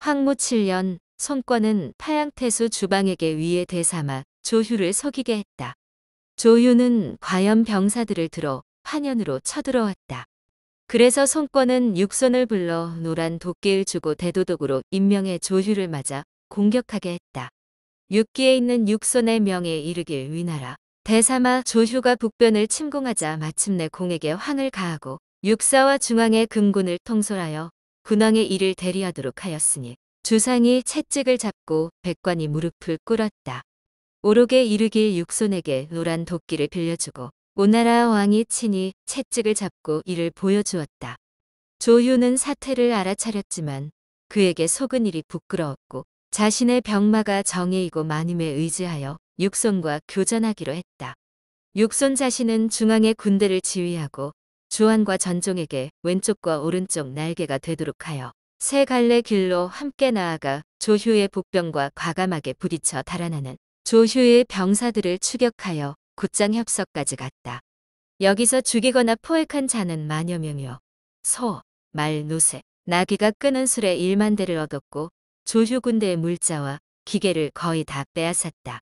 황무 7년 손권은 파양태수 주방에게 위에 대삼아 조휴를 속이게 했다. 조휴는 과연 병사들을 들어 환연으로 쳐들어왔다. 그래서 손권은 육선을 불러 노란 도끼를 주고 대도독으로 임명해 조휴를 맞아 공격하게 했다. 육기에 있는 육선의 명에 이르길 위나라. 대삼아 조휴가 북변을 침공하자 마침내 공에게 황을 가하고 육사와 중앙의 금군을 통솔하여 군왕의 일을 대리하도록 하였으니 주상이 채찍을 잡고 백관이 무릎을 꿇었다. 오록에 이르길 육손에게 노란 도끼를 빌려주고 오나라 왕이 친히 채찍을 잡고 이를 보여주었다. 조유는 사태를 알아차렸지만 그에게 속은 일이 부끄러웠고 자신의 병마가 정예이고 만임에 의지하여 육손과 교전하기로 했다. 육손 자신은 중앙의 군대를 지휘하고 주안과 전종에게 왼쪽과 오른쪽 날개가 되도록 하여 세 갈래 길로 함께 나아가 조휴의 복병과 과감하게 부딪혀 달아나는 조휴의 병사들을 추격하여 곧장 협석까지 갔다. 여기서 죽이거나 포획한 자는 만여 명이요. 소, 말, 노새, 나귀가 끄는 술에 1만 대를 얻었고 조휴 군대의 물자와 기계를 거의 다 빼앗았다.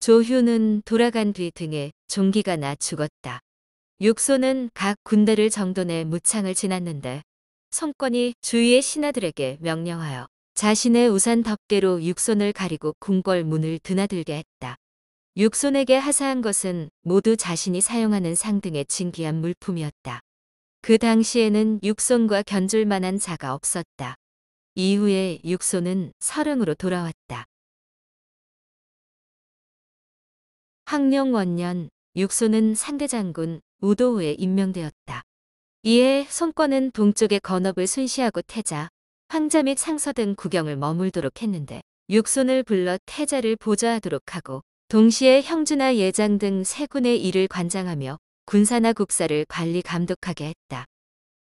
조휴는 돌아간 뒤 등에 종기가 나 죽었다. 육소는 각 군대를 정돈해 무창을 지났는데 성권이 주위의 신하들에게 명령하여 자신의 우산 덮개로 육손을 가리고 궁궐 문을 드나들게 했다. 육손에게 하사한 것은 모두 자신이 사용하는 상등의 진귀한 물품이었다. 그 당시에는 육손과 견줄 만한 자가 없었다. 이후에 육손은 서릉으로 돌아왔다. 황룡 원년 육손은 상대장군 우도우에 임명되었다. 이에 손권은 동쪽의 건업을 순시하고 태자, 황자 및 상서 등 구경을 머물도록 했는데 육손을 불러 태자를 보좌하도록 하고 동시에 형주나 예장 등 세군의 일을 관장하며 군사나 국사를 관리 감독하게 했다.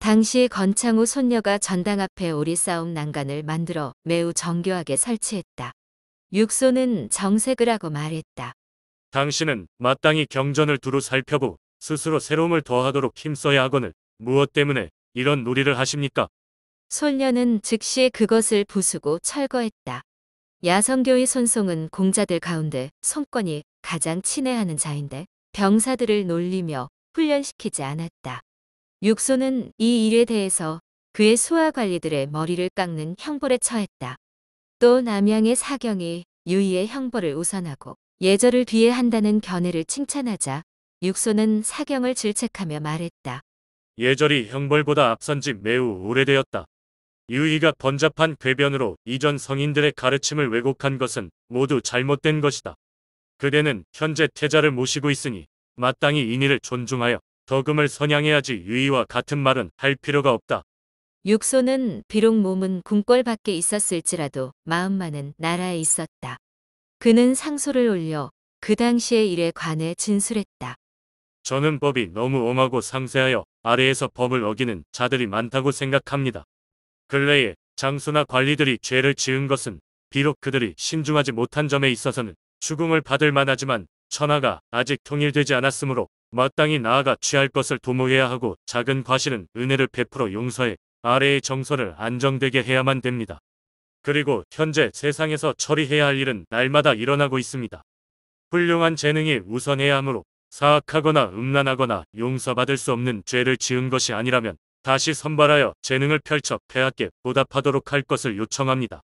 당시 건창우 손녀가 전당 앞에 오리싸움 난간을 만들어 매우 정교하게 설치했다. 육손은 정색을 하고 말했다. 당신은 마땅히 경전을 두루 살펴보 스스로 새로움을 더하도록 힘써야 하거늘 무엇 때문에 이런 놀이를 하십니까? 솔녀는 즉시 그것을 부수고 철거했다. 야성교의 손송은 공자들 가운데 성권이 가장 친애하는 자인데 병사들을 놀리며 훈련시키지 않았다. 육소는 이 일에 대해서 그의 수하 관리들의 머리를 깎는 형벌에 처했다. 또 남양의 사경이 유의의 형벌을 우선하고 예절을 뒤에 한다는 견해를 칭찬하자 육소는 사경을 질책하며 말했다. 예절이 형벌보다 앞선 지 매우 오래되었다. 유희가 번잡한 궤변으로 이전 성인들의 가르침을 왜곡한 것은 모두 잘못된 것이다. 그대는 현재 태자를 모시고 있으니 마땅히 인의를 존중하여 덕음을 선양해야지 유희와 같은 말은 할 필요가 없다. 육소는 비록 몸은 궁궐 밖에 있었을지라도 마음만은 나라에 있었다. 그는 상소를 올려 그 당시의 일에 관해 진술했다. 저는 법이 너무 엄하고 상세하여 아래에서 법을 어기는 자들이 많다고 생각합니다. 근래에 장수나 관리들이 죄를 지은 것은 비록 그들이 신중하지 못한 점에 있어서는 죽음을 받을 만하지만 천하가 아직 통일되지 않았으므로 마땅히 나아가 취할 것을 도모해야 하고 작은 과실은 은혜를 베풀어 용서해 아래의 정서를 안정되게 해야만 됩니다. 그리고 현재 세상에서 처리해야 할 일은 날마다 일어나고 있습니다. 훌륭한 재능이 우선해야 하므로 사악하거나 음란하거나 용서받을 수 없는 죄를 지은 것이 아니라면 다시 선발하여 재능을 펼쳐 폐하께 보답하도록 할 것을 요청합니다.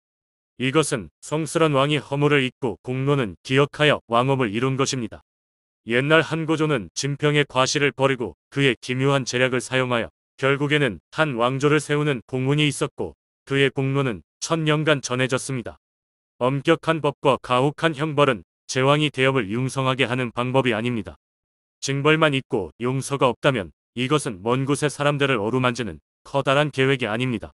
이것은 성스런 왕이 허물을 잊고 공로는 기억하여 왕업을 이룬 것입니다. 옛날 한고조는 진평의 과실을 버리고 그의 기묘한 재략을 사용하여 결국에는 한 왕조를 세우는 공운이 있었고 그의 공로는 천년간 전해졌습니다. 엄격한 법과 가혹한 형벌은 제왕이 대업을 융성하게 하는 방법이 아닙니다. 징벌만 있고 용서가 없다면 이것은 먼 곳의 사람들을 어루만지는 커다란 계획이 아닙니다.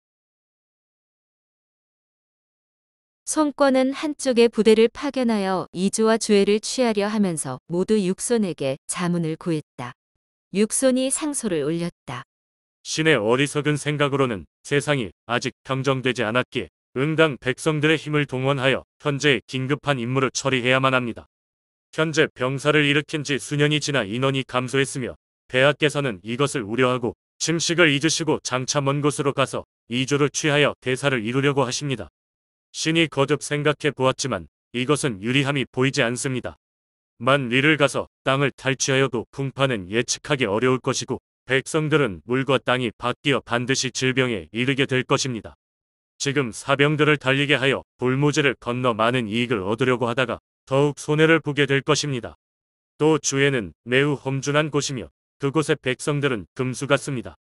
성권은 한쪽의 부대를 파견하여 이주와 주애를 취하려 하면서 모두 육손에게 자문을 구했다. 육손이 상소를 올렸다. 신의 어리석은 생각으로는 세상이 아직 평정되지 않았기에 응당 백성들의 힘을 동원하여 현재의 긴급한 임무를 처리해야만 합니다. 현재 병사를 일으킨 지 수년이 지나 인원이 감소했으며 대하께서는 이것을 우려하고 침식을 잊으시고 장차 먼 곳으로 가서 이조를 취하여 대사를 이루려고 하십니다. 신이 거듭 생각해 보았지만 이것은 유리함이 보이지 않습니다. 만 리를 가서 땅을 탈취하여도 풍파는 예측하기 어려울 것이고 백성들은 물과 땅이 바뀌어 반드시 질병에 이르게 될 것입니다. 지금 사병들을 달리게 하여 불모지를 건너 많은 이익을 얻으려고 하다가 더욱 손해를 보게 될 것입니다. 또 주에는 매우 험준한 곳이며 그곳의 백성들은 금수 같습니다.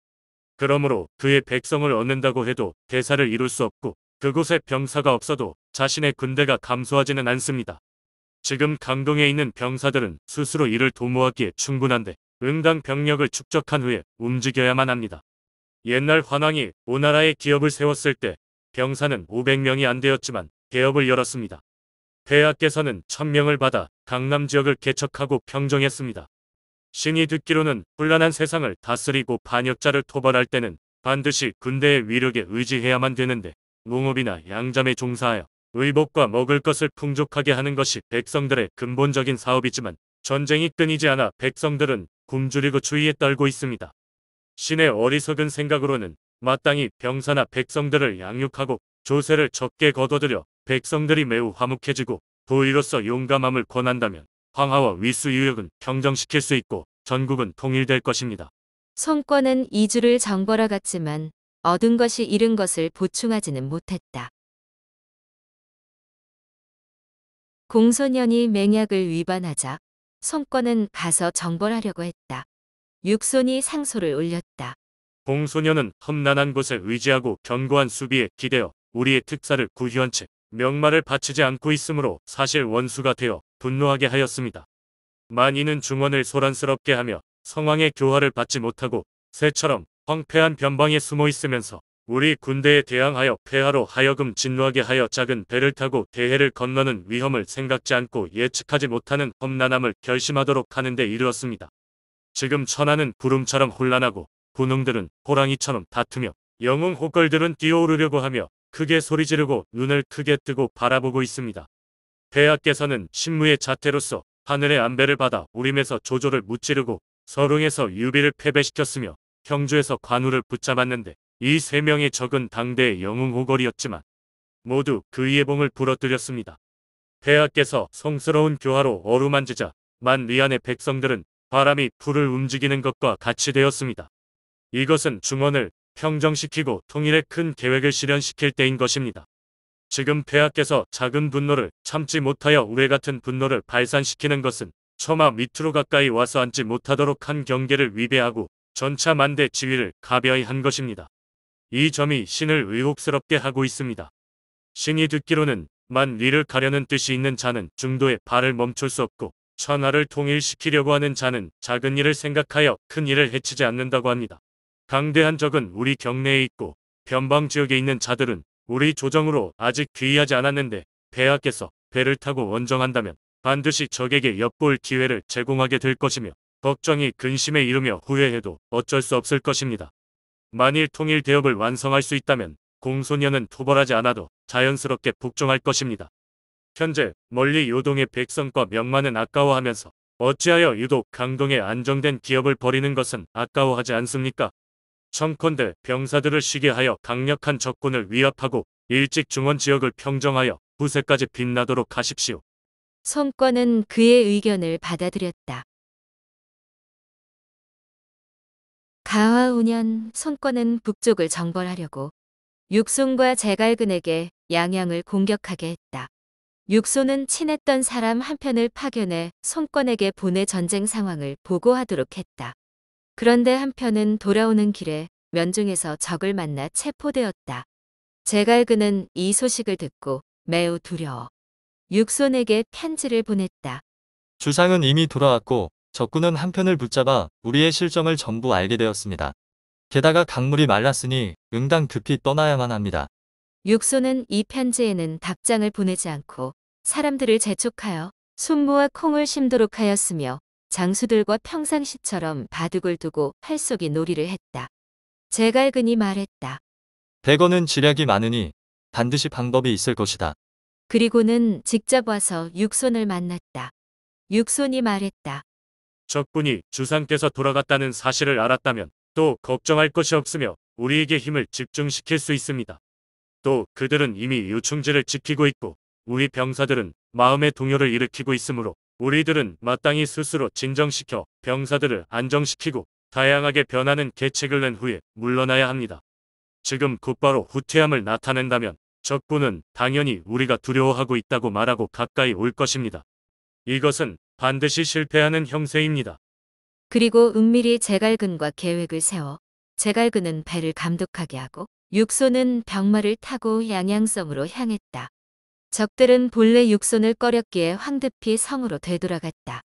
그러므로 그의 백성을 얻는다고 해도 대사를 이룰 수 없고 그곳에 병사가 없어도 자신의 군대가 감소하지는 않습니다. 지금 강동에 있는 병사들은 스스로 이를 도모하기에 충분한데 응당 병력을 축적한 후에 움직여야만 합니다. 옛날 환왕이 오나라에 기업을 세웠을 때 병사는 500명이 안 되었지만 개업을 열었습니다. 대하께서는 천명을 받아 강남 지역을 개척하고 평정했습니다. 신이 듣기로는 혼란한 세상을 다스리고 반역자를 토벌할 때는 반드시 군대의 위력에 의지해야만 되는데 농업이나 양잠에 종사하여 의복과 먹을 것을 풍족하게 하는 것이 백성들의 근본적인 사업이지만 전쟁이 끊이지 않아 백성들은 굶주리고 추위에 떨고 있습니다. 신의 어리석은 생각으로는 마땅히 병사나 백성들을 양육하고 조세를 적게 거둬들여 백성들이 매우 화목해지고 부의로서 용감함을 권한다면 황하와 위수 유역은 평정시킬 수 있고 전국은 통일될 것입니다. 성권은 이주를 정벌하 갔지만 얻은 것이 잃은 것을 보충하지는 못했다. 공소년이 맹약을 위반하자 성권은 가서 정벌하려고 했다. 육손이 상소를 올렸다. 공소년은 험난한 곳에 의지하고 견고한 수비에 기대어 우리의 특사를 구한채 명마를 바치지 않고 있으므로 사실 원수가 되어 분노하게 하였습니다. 만인은 중원을 소란스럽게 하며 성왕의 교화를 받지 못하고 새처럼 황폐한 변방에 숨어 있으면서 우리 군대에 대항하여 폐하로 하여금 진노하게 하여 작은 배를 타고 대해를 건너는 위험을 생각지 않고 예측하지 못하는 험난함을 결심하도록 하는데 이르렀습니다. 지금 천하는 구름처럼 혼란하고 군웅들은 호랑이처럼 다투며 영웅 호걸들은 뛰어오르려고 하며 크게 소리 지르고 눈을 크게 뜨고 바라보고 있습니다. 폐하께서는 신무의 자태로서 하늘의 안배를 받아 우림에서 조조를 무찌르고 서릉에서 유비를 패배시켰으며 경주에서 관우를 붙잡았는데 이 세 명의 적은 당대의 영웅 호걸이었지만 모두 그의 봉을 부러뜨렸습니다. 폐하께서 성스러운 교화로 어루만지자 만 리안의 백성들은 바람이 풀을 움직이는 것과 같이 되었습니다. 이것은 중원을 평정시키고 통일의 큰 계획을 실현시킬 때인 것입니다. 지금 폐하께서 작은 분노를 참지 못하여 우레 같은 분노를 발산시키는 것은 처마 밑으로 가까이 와서 앉지 못하도록 한 경계를 위배하고 전차 만대 지위를 가벼이 한 것입니다. 이 점이 신을 의혹스럽게 하고 있습니다. 신이 듣기로는 만 리를 가려는 뜻이 있는 자는 중도에 발을 멈출 수 없고 천하를 통일시키려고 하는 자는 작은 일을 생각하여 큰 일을 해치지 않는다고 합니다. 강대한 적은 우리 경내에 있고 변방 지역에 있는 자들은 우리 조정으로 아직 귀의하지 않았는데 배하께서 배를 타고 원정한다면 반드시 적에게 엿볼 기회를 제공하게 될 것이며 걱정이 근심에 이르며 후회해도 어쩔 수 없을 것입니다. 만일 통일 대업을 완성할 수 있다면 공소년은 투벌하지 않아도 자연스럽게 복종할 것입니다. 현재 멀리 요동의 백성과 명만은 아까워하면서 어찌하여 유독 강동의 안정된 기업을 버리는 것은 아까워하지 않습니까? 청컨대 병사들을 쉬게 하여 강력한 적군을 위협하고 일찍 중원 지역을 평정하여 후세까지 빛나도록 하십시오. 성권은 그의 의견을 받아들였다. 가화 5년 성권은 북쪽을 정벌하려고 육손과 제갈근에게 양양을 공격하게 했다. 육손은 친했던 사람 한 편을 파견해 성권에게 보내 전쟁 상황을 보고하도록 했다. 그런데 한편은 돌아오는 길에 면중에서 적을 만나 체포되었다. 제갈그는 이 소식을 듣고 매우 두려워 육손에게 편지를 보냈다. 주상은 이미 돌아왔고 적군은 한편을 붙잡아 우리의 실정을 전부 알게 되었습니다. 게다가 강물이 말랐으니 응당 급히 떠나야만 합니다. 육손은 이 편지에는 답장을 보내지 않고 사람들을 재촉하여 순무와 콩을 심도록 하였으며 장수들과 평상시처럼 바둑을 두고 팔속이 놀이를 했다. 제갈근이 말했다. 대거는 지략이 많으니 반드시 방법이 있을 것이다. 그리고는 직접 와서 육손을 만났다. 육손이 말했다. 적군이 주상께서 돌아갔다는 사실을 알았다면 또 걱정할 것이 없으며 우리에게 힘을 집중시킬 수 있습니다. 또 그들은 이미 유충지를 지키고 있고 우리 병사들은 마음의 동요를 일으키고 있으므로 우리들은 마땅히 스스로 진정시켜 병사들을 안정시키고 다양하게 변하는 계책을 낸 후에 물러나야 합니다. 지금 곧바로 후퇴함을 나타낸다면 적군은 당연히 우리가 두려워하고 있다고 말하고 가까이 올 것입니다. 이것은 반드시 실패하는 형세입니다. 그리고 은밀히 제갈근과 계획을 세워 제갈근은 배를 감독하게 하고 육소는 병마를 타고 양양성으로 향했다. 적들은 본래 육손을 꺼렸기에 황급히 성으로 되돌아갔다.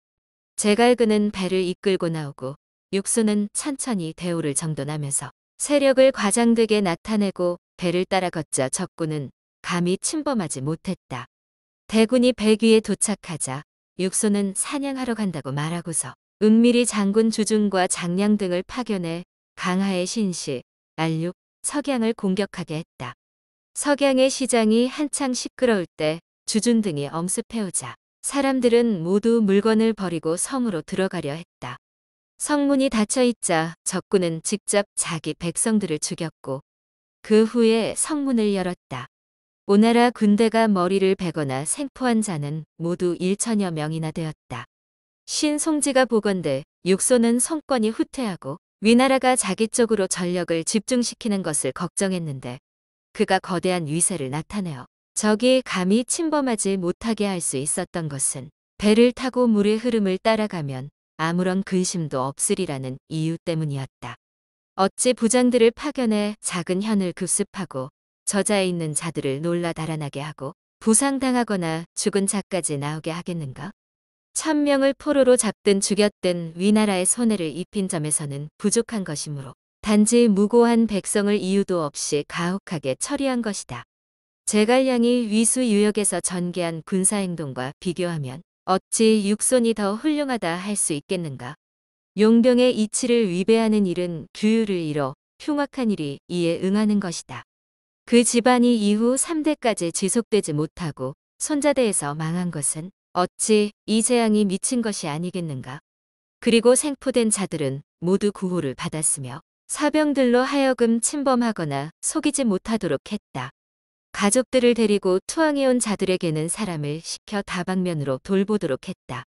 제갈근은 배를 이끌고 나오고 육손은 천천히 대우를 정돈하면서 세력을 과장되게 나타내고 배를 따라 걷자 적군은 감히 침범하지 못했다. 대군이 백위에 도착하자 육손은 사냥하러 간다고 말하고서 은밀히 장군 주중과 장량 등을 파견해 강하의 신시, 알륙, 석양을 공격하게 했다. 석양의 시장이 한창 시끄러울 때 주준 등이 엄습해오자 사람들은 모두 물건을 버리고 성으로 들어가려 했다. 성문이 닫혀있자 적군은 직접 자기 백성들을 죽였고 그 후에 성문을 열었다. 오나라 군대가 머리를 베거나 생포한 자는 모두 1천여 명이나 되었다. 신송지가 보건대 육소는 성권이 후퇴하고 위나라가 자기 쪽으로 전력을 집중시키는 것을 걱정했는데 그가 거대한 위세를 나타내어 적이 감히 침범하지 못하게 할 수 있었던 것은 배를 타고 물의 흐름을 따라가면 아무런 근심도 없으리라는 이유 때문이었다. 어찌 부장들을 파견해 작은 현을 급습하고 저자에 있는 자들을 놀라 달아나게 하고 부상당하거나 죽은 자까지 나오게 하겠는가? 천명을 포로로 잡든 죽였든 위나라의 손해를 입힌 점에서는 부족한 것이므로 단지 무고한 백성을 이유도 없이 가혹하게 처리한 것이다. 제갈량이 위수 유역에서 전개한 군사행동과 비교하면 어찌 육손이 더 훌륭하다 할 수 있겠는가. 용병의 이치를 위배하는 일은 규율을 잃어 흉악한 일이 이에 응하는 것이다. 그 집안이 이후 3대까지 지속되지 못하고 손자대에서 망한 것은 어찌 이 재앙이 미친 것이 아니겠는가. 그리고 생포된 자들은 모두 구호를 받았으며 사병들로 하여금 침범하거나 속이지 못하도록 했다. 가족들을 데리고 투항해온 자들에게는 사람을 시켜 다방면으로 돌보도록 했다.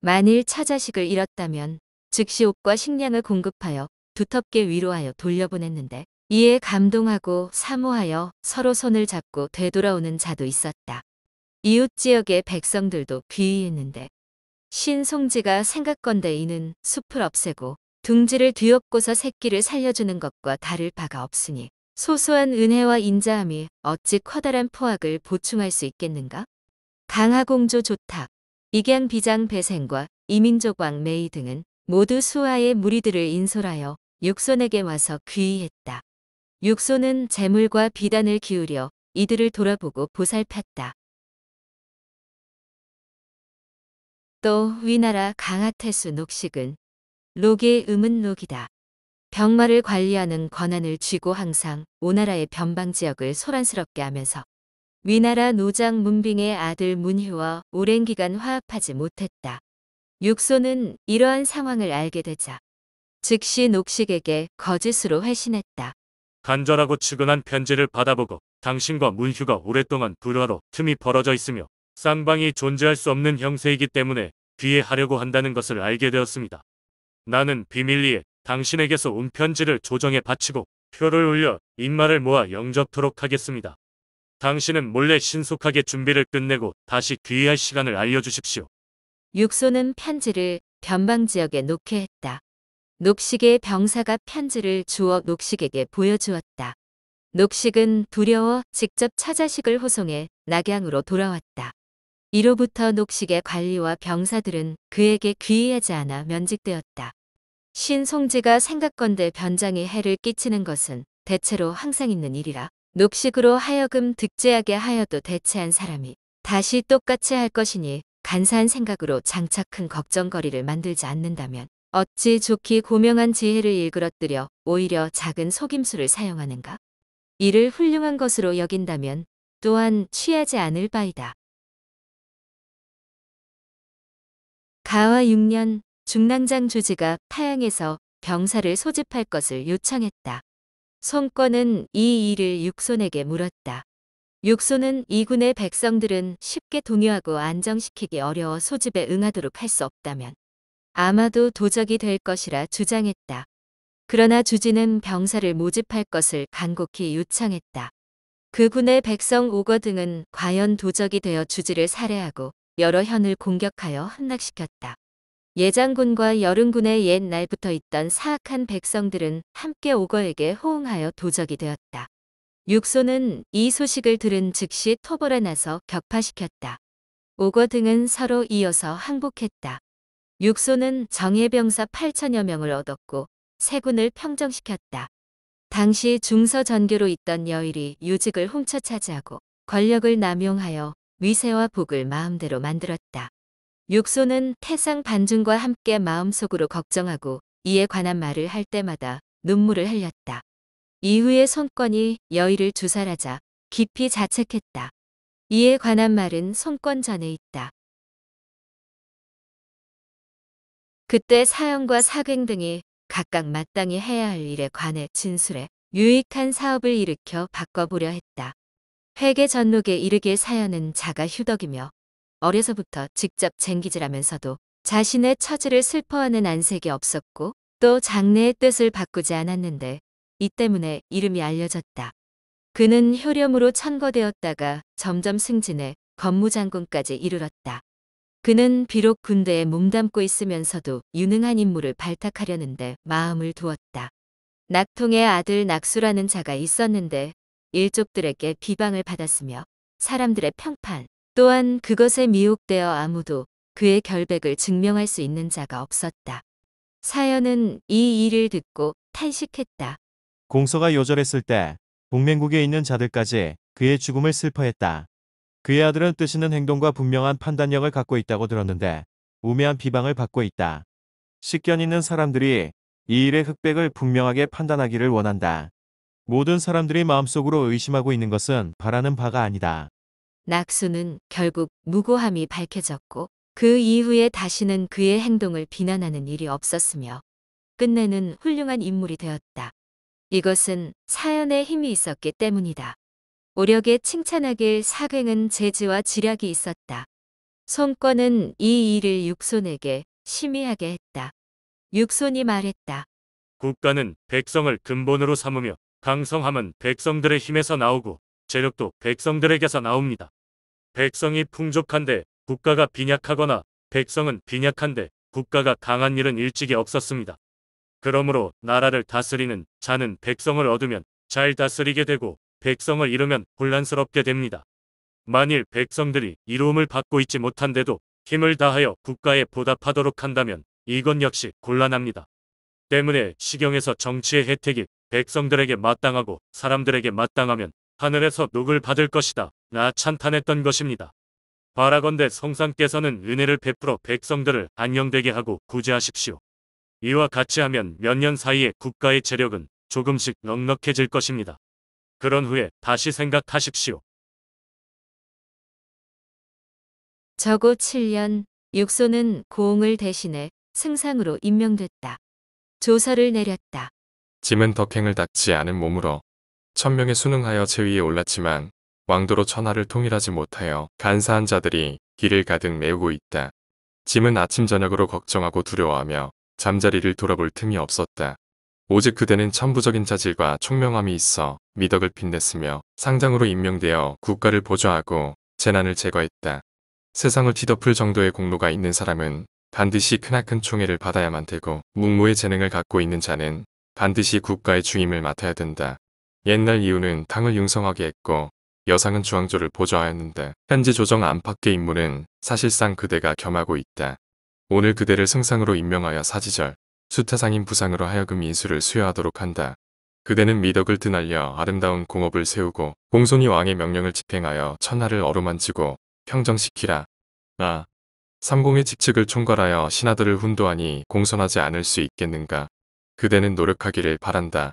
만일 차자식을 잃었다면 즉시 옷과 식량을 공급하여 두텁게 위로하여 돌려보냈는데 이에 감동하고 사모하여 서로 손을 잡고 되돌아오는 자도 있었다. 이웃 지역의 백성들도 귀의했는데 신송지가 생각건대 이는 숲을 없애고 둥지를 뒤엎고서 새끼를 살려주는 것과 다를 바가 없으니 소소한 은혜와 인자함이 어찌 커다란 포악을 보충할 수 있겠는가? 강하공조 조탁, 이양 비장 배생과 이민족 왕 메이 등은 모두 수하의 무리들을 인솔하여 육손에게 와서 귀의했다. 육손은 재물과 비단을 기울여 이들을 돌아보고 보살폈다. 또 위나라 강하태수 녹식은 록의 음은 록이다. 병마를 관리하는 권한을 쥐고 항상 오나라의 변방 지역을 소란스럽게 하면서 위나라 노장 문빙의 아들 문효와 오랜 기간 화합하지 못했다. 육소는 이러한 상황을 알게 되자 즉시 녹식에게 거짓으로 회신했다. 간절하고 측은한 편지를 받아보고 당신과 문휴가 오랫동안 불화로 틈이 벌어져 있으며 쌍방이 존재할 수 없는 형세이기 때문에 귀해하려고 한다는 것을 알게 되었습니다. 나는 비밀리에 당신에게서 온 편지를 조정에 바치고 표를 올려 인마를 모아 영접토록 하겠습니다. 당신은 몰래 신속하게 준비를 끝내고 다시 귀의할 시간을 알려주십시오. 육소는 편지를 변방지역에 놓게 했다. 녹식의 병사가 편지를 주어 녹식에게 보여주었다. 녹식은 두려워 직접 차자식을 호송해 낙양으로 돌아왔다. 이로부터 녹식의 관리와 병사들은 그에게 귀의하지 않아 면직되었다. 신송지가 생각건대 변장이 해를 끼치는 것은 대체로 항상 있는 일이라 녹식으로 하여금 득재하게 하여도 대체한 사람이 다시 똑같이 할 것이니 간사한 생각으로 장차 큰 걱정거리를 만들지 않는다면 어찌 좋기 고명한 지혜를 일그러뜨려 오히려 작은 속임수를 사용하는가? 이를 훌륭한 것으로 여긴다면 또한 취하지 않을 바이다. 가와 6년 중랑장 조지가 파양에서 병사를 소집할 것을 요청했다. 송권은 이 일을 육손에게 물었다. 육손은 이군의 백성들은 쉽게 동요하고 안정시키기 어려워 소집에 응하도록 할 수 없다면 아마도 도적이 될 것이라 주장했다. 그러나 주지는 병사를 모집할 것을 간곡히 요청했다. 그 군의 백성 오거 등은 과연 도적이 되어 주지를 살해하고 여러 현을 공격하여 함락시켰다. 예장군과 여름군의 옛날부터 있던 사악한 백성들은 함께 오거에게 호응하여 도적이 되었다. 육소는 이 소식을 들은 즉시 토벌에 나서 격파시켰다. 오거 등은 서로 이어서 항복했다. 육소는 정예병사 8천여 명을 얻었고 세군을 평정시켰다. 당시 중서전교로 있던 여일이 유직을 훔쳐 차지하고 권력을 남용하여 위세와 복을 마음대로 만들었다. 육소는 태상 반증과 함께 마음속으로 걱정하고 이에 관한 말을 할 때마다 눈물을 흘렸다. 이후에 손권이 여의를 주살하자 깊이 자책했다. 이에 관한 말은 손권 전에 있다. 그때 사형과 사행 등이 각각 마땅히 해야 할 일에 관해 진술해 유익한 사업을 일으켜 바꿔보려 했다. 회계 전록에 이르게 사연은 자가 휴덕이며 어려서부터 직접 쟁기질하면서도 자신의 처지를 슬퍼하는 안색이 없었고 또 장래의 뜻을 바꾸지 않았는데 이 때문에 이름이 알려졌다. 그는 효렴으로 천거되었다가 점점 승진해 법무장군까지 이르렀다. 그는 비록 군대에 몸담고 있으면서도 유능한 임무를 발탁하려는데 마음을 두었다. 낙통의 아들 낙수라는 자가 있었는데 일족들에게 비방을 받았으며 사람들의 평판 또한 그것에 미혹되어 아무도 그의 결백을 증명할 수 있는 자가 없었다. 사연은 이 일을 듣고 탄식했다. 공서가 요절했을 때 동맹국에 있는 자들까지 그의 죽음을 슬퍼했다. 그의 아들은 뜻 있는 행동과 분명한 판단력을 갖고 있다고 들었는데 우매한 비방을 받고 있다. 식견 있는 사람들이 이 일의 흑백을 분명하게 판단하기를 원한다. 모든 사람들이 마음속으로 의심하고 있는 것은 바라는 바가 아니다. 낙수는 결국 무고함이 밝혀졌고 그 이후에 다시는 그의 행동을 비난하는 일이 없었으며 끝내는 훌륭한 인물이 되었다. 이것은 사연에 힘이 있었기 때문이다. 오력에 칭찬하길 사갱은재지와 지략이 있었다. 손권은 이 일을 육손에게 심의하게 했다. 육손이 말했다. 국가는 백성을 근본으로 삼으며 강성함은 백성들의 힘에서 나오고 재력도 백성들에게서 나옵니다. 백성이 풍족한데 국가가 빈약하거나 백성은 빈약한데 국가가 강한 일은 일찍이 없었습니다. 그러므로 나라를 다스리는 자는 백성을 얻으면 잘 다스리게 되고 백성을 잃으면 혼란스럽게 됩니다. 만일 백성들이 이로움을 받고 있지 못한데도 힘을 다하여 국가에 보답하도록 한다면 이건 역시 곤란합니다. 때문에 시경에서 정치의 혜택이 백성들에게 마땅하고 사람들에게 마땅하면 하늘에서 녹을 받을 것이다. 나 찬탄했던 것입니다. 바라건대 성상께서는 은혜를 베풀어 백성들을 안녕되게 하고 구제하십시오. 이와 같이 하면 몇 년 사이에 국가의 재력은 조금씩 넉넉해질 것입니다. 그런 후에 다시 생각하십시오. 저고 7년 육소는 고옹을 대신해 승상으로 임명됐다. 조서를 내렸다. 짐은 덕행을 닦지 않은 몸으로 천명에 순응하여 제위에 올랐지만 왕도로 천하를 통일하지 못하여 간사한 자들이 길을 가득 메우고 있다. 짐은 아침 저녁으로 걱정하고 두려워하며 잠자리를 돌아볼 틈이 없었다. 오직 그대는 천부적인 자질과 총명함이 있어 미덕을 빛냈으며 상장으로 임명되어 국가를 보좌하고 재난을 제거했다. 세상을 뒤덮을 정도의 공로가 있는 사람은 반드시 크나큰 총애를 받아야만 되고 묵무의 재능을 갖고 있는 자는 반드시 국가의 주임을 맡아야 된다. 옛날 이유는 당을 융성하게 했고 여상은 주왕조를 보좌하였는데 현지 조정 안팎의 임무는 사실상 그대가 겸하고 있다. 오늘 그대를 승상으로 임명하여 사지절, 수타상인 부상으로 하여금 인수를 수여하도록 한다. 그대는 미덕을 드날려 아름다운 공업을 세우고 공손히 왕의 명령을 집행하여 천하를 어루만지고 평정시키라. 아, 삼공의 직책을 총괄하여 신하들을 훈도하니 공손하지 않을 수 있겠는가. 그대는 노력하기를 바란다.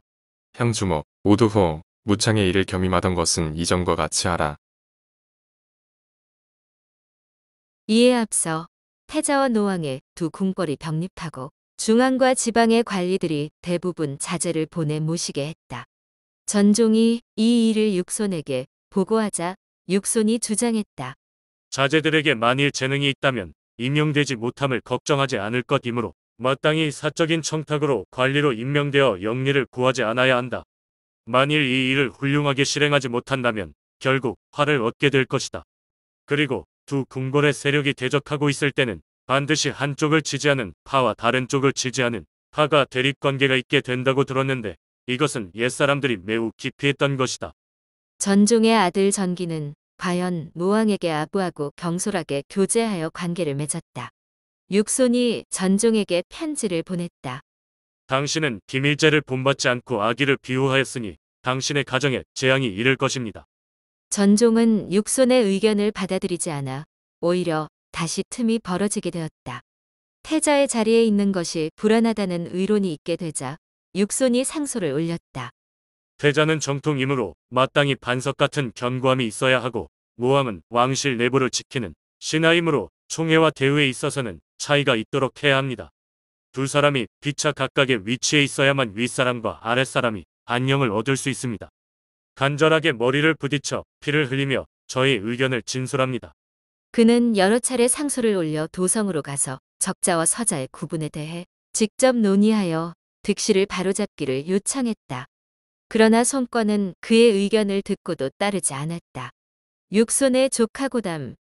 향주목, 오두호, 무창의 일을 겸임하던 것은 이전과 같이 하라. 이에 앞서 태자와 노왕의 두 궁궐이 병립하고 중앙과 지방의 관리들이 대부분 자제를 보내 모시게 했다. 전종이 이 일을 육손에게 보고하자 육손이 주장했다. 자제들에게 만일 재능이 있다면 임용되지 못함을 걱정하지 않을 것이므로 마땅히 사적인 청탁으로 관리로 임명되어 영리를 구하지 않아야 한다. 만일 이 일을 훌륭하게 실행하지 못한다면 결국 화를 얻게 될 것이다. 그리고 두 궁궐의 세력이 대적하고 있을 때는 반드시 한쪽을 지지하는 파와 다른 쪽을 지지하는 파가 대립관계가 있게 된다고 들었는데 이것은 옛사람들이 매우 기피했던 것이다. 전종의 아들 전기는 과연 무왕에게 아부하고 경솔하게 교제하여 관계를 맺었다. 육손이 전종에게 편지를 보냈다. 당신은 비밀죄를 본받지 않고 아기를 비호하였으니 당신의 가정에 재앙이 이를 것입니다. 전종은 육손의 의견을 받아들이지 않아 오히려 다시 틈이 벌어지게 되었다. 태자의 자리에 있는 것이 불안하다는 의론이 있게 되자 육손이 상소를 올렸다. 태자는 정통이므로 마땅히 반석 같은 견고함이 있어야 하고 모함은 왕실 내부를 지키는 신하이므로 총애와 대우에 있어서는 차이가 있도록 해야 합니다. 두 사람이 피차 각각의 위치에 있어야만 윗사람과 아랫사람이 안녕을 얻을 수 있습니다. 간절하게 머리를 부딪혀 피를 흘리며 저의 의견을 진술합니다. 그는 여러 차례 상소를 올려 도성으로 가서 적자와 서자의 구분에 대해 직접 논의하여 득실을 바로잡기를 요청했다. 그러나 손권은 그의 의견을 듣고도 따르지 않았다. 육손의 조카고담,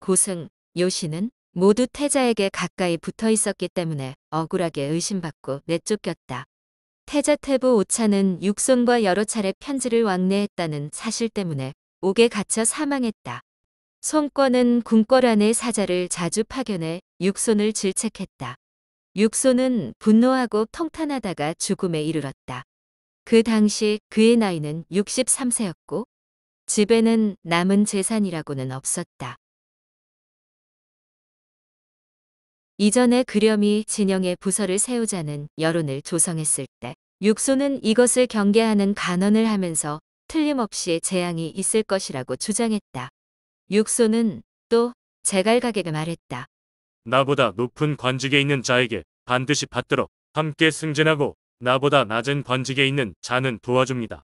고승, 요시는 모두 태자에게 가까이 붙어 있었기 때문에 억울하게 의심받고 내쫓겼다. 태자 태부 오차는 육손과 여러 차례 편지를 왕래했다는 사실 때문에 옥에 갇혀 사망했다. 손권은 궁궐안에 사자를 자주 파견해 육손을 질책했다. 육손은 분노하고 통탄하다가 죽음에 이르렀다. 그 당시 그의 나이는 63세였고 집에는 남은 재산이라고는 없었다. 이전에 그려미 진영의 부서를 세우자는 여론을 조성했을 때 육소는 이것을 경계하는 간언을 하면서 틀림없이 재앙이 있을 것이라고 주장했다. 육소는 또제갈가게가 말했다. 나보다 높은 관직에 있는 자에게 반드시 받들어 함께 승진하고 나보다 낮은 관직에 있는 자는 도와줍니다.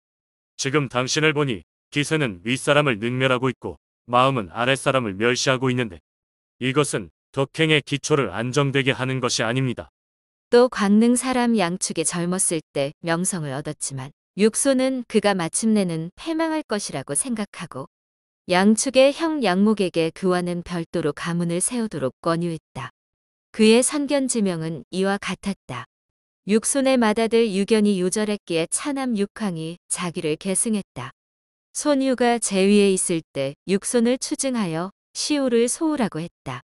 지금 당신을 보니 기세는 윗사람을 능멸하고 있고 마음은 아랫사람을 멸시하고 있는데 이것은 덕행의 기초를 안정되게 하는 것이 아닙니다. 또 광릉 사람 양축에 젊었을 때 명성을 얻었지만 육소는 그가 마침내는 패망할 것이라고 생각하고 양축의 형 양목에게 그와는 별도로 가문을 세우도록 권유했다. 그의 선견 지명은 이와 같았다. 육손의 맏아들 유견이 요절했기에 차남 육황이 자기를 계승했다. 손유가 제위에 있을 때 육손을 추증하여 시우를 소우라고 했다.